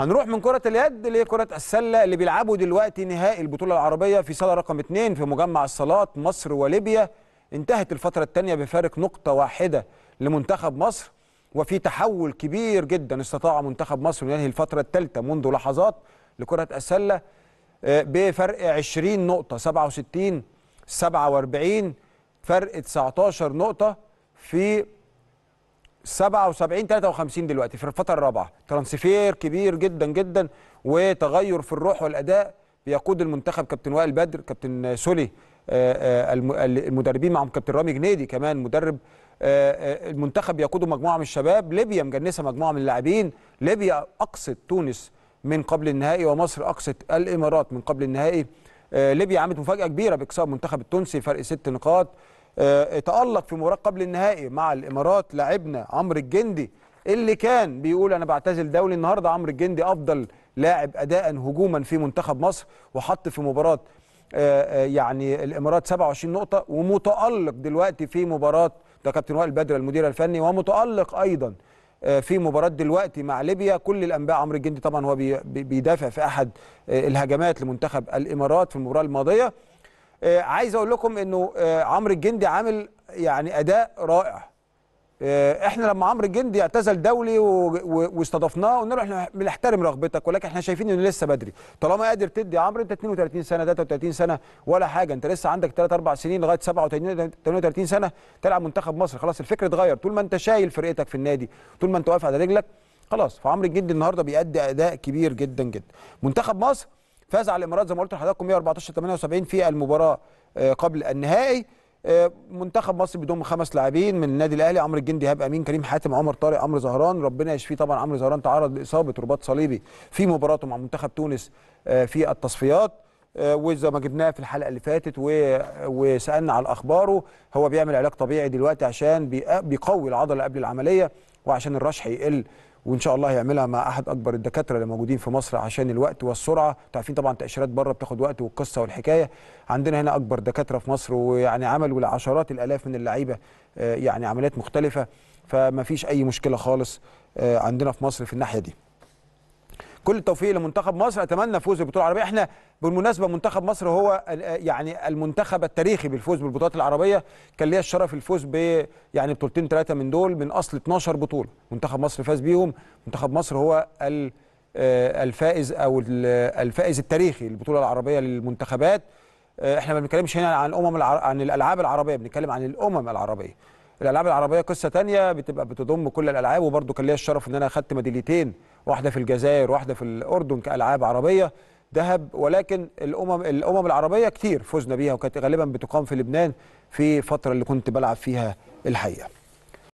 هنروح من كرة اليد لكرة السلة اللي بيلعبوا دلوقتي نهائي البطولة العربية في صالة رقم 2 في مجمع الصالات مصر وليبيا انتهت الفترة الثانية بفارق نقطة واحدة لمنتخب مصر وفي تحول كبير جدا استطاع منتخب مصر ينهي الفترة الثالثة منذ لحظات لكرة السلة آه، بفرق 20 نقطة 67 47 فرق 19 نقطة في 77 53 دلوقتي في الفتره الرابعه ترانسفير كبير جدا جدا وتغير في الروح والاداء بيقود المنتخب كابتن وائل بدر كابتن سولي آه، آه، المدربين معهم كابتن رامي جنيدي كمان مدرب آه، المنتخب بيقوده مجموعه من الشباب ليبيا مجنسه مجموعه من اللاعبين ليبيا اقصت تونس من قبل النهائي ومصر اقصت الامارات من قبل النهائي ليبيا عملت مفاجاه كبيره باكساب المنتخب التونسي فرق ست نقاط آه، تألق في مباراة قبل النهائي مع الإمارات لاعبنا عمرو الجندي اللي كان بيقول أنا بعتزل دولي النهاردة عمرو الجندي أفضل لاعب أداء هجوما في منتخب مصر وحط في مباراة آه، آه، يعني الإمارات 27 نقطة ومتألق دلوقتي في مباراة ده كابتن وائل بدر المدير الفني ومتألق أيضا في مباراة دلوقتي مع ليبيا كل الأنباء عمرو الجندي طبعا هو بيدافع في أحد الهجمات لمنتخب الإمارات في المباراة الماضية آه، عايز اقول لكم انه آه، عمرو الجندي عامل يعني اداء رائع آه، احنا لما عمرو الجندي اعتزل دولي واستضفناه قلنا له احنا بنحترم رغبتك ولكن احنا شايفين انه لسه بدري طالما قادر تدي عمرو انت 32 سنه 33 سنه ولا حاجه انت لسه عندك 3 4 سنين لغايه 37 38 سنه تلعب منتخب مصر خلاص الفكر اتغير طول ما انت شايل فرقتك في النادي طول ما انت واقف على رجلك خلاص فعمرو الجندي النهارده بيأدي اداء كبير جدا جدا منتخب مصر فاز على الامارات زي ما قلت لحضراتكم 114 78 في المباراه آه، قبل النهائي آه، منتخب مصر بيضم خمس لاعبين من النادي الاهلي عمرو الجندي هاب امين كريم حاتم عمر طارق عمرو زهران ربنا يشفيه طبعا عمرو زهران تعرض لاصابه رباط صليبي في مباراته مع منتخب تونس آه، في التصفيات وزي ما جبناه في الحلقه اللي فاتت و... وسالنا على اخباره هو بيعمل علاج طبيعي دلوقتي عشان بيقوي العضله قبل العمليه وعشان الرشح يقل وان شاء الله هيعملها مع احد اكبر الدكاتره اللي موجودين في مصر عشان الوقت والسرعه عارفين طبعا تاشيرات بره بتاخد وقت والقصه والحكايه عندنا هنا اكبر دكاتره في مصر ويعني عملوا لعشرات الالاف من اللعيبه آه، يعني عمليات مختلفه فما فيش اي مشكله خالص آه، عندنا في مصر في الناحيه دي كل التوفيق لمنتخب مصر اتمنى فوز بالبطوله العربيه احنا بالمناسبه منتخب مصر هو يعني المنتخب التاريخي بالفوز بالبطولات العربيه كان ليا الشرف الفوز ب يعني بطولتين ثلاثه من دول من اصل 12 بطوله منتخب مصر فاز بيهم منتخب مصر هو آه، الفائز او الفائز التاريخي للبطوله العربيه للمنتخبات آه، احنا ما بنتكلمش هنا عن الامم العر... عن الالعاب العربيه بنتكلم عن الامم العربيه الالعاب العربيه قصه ثانيه بتبقى بتضم كل الالعاب وبرده كان ليا الشرف ان انا اخدت ميداليتين واحده في الجزائر واحده في الاردن كالعاب عربيه ذهب ولكن الامم الامم العربيه كتير فزنا بيها وكانت غالبا بتقام في لبنان في الفتره اللي كنت بلعب فيها الحقيقه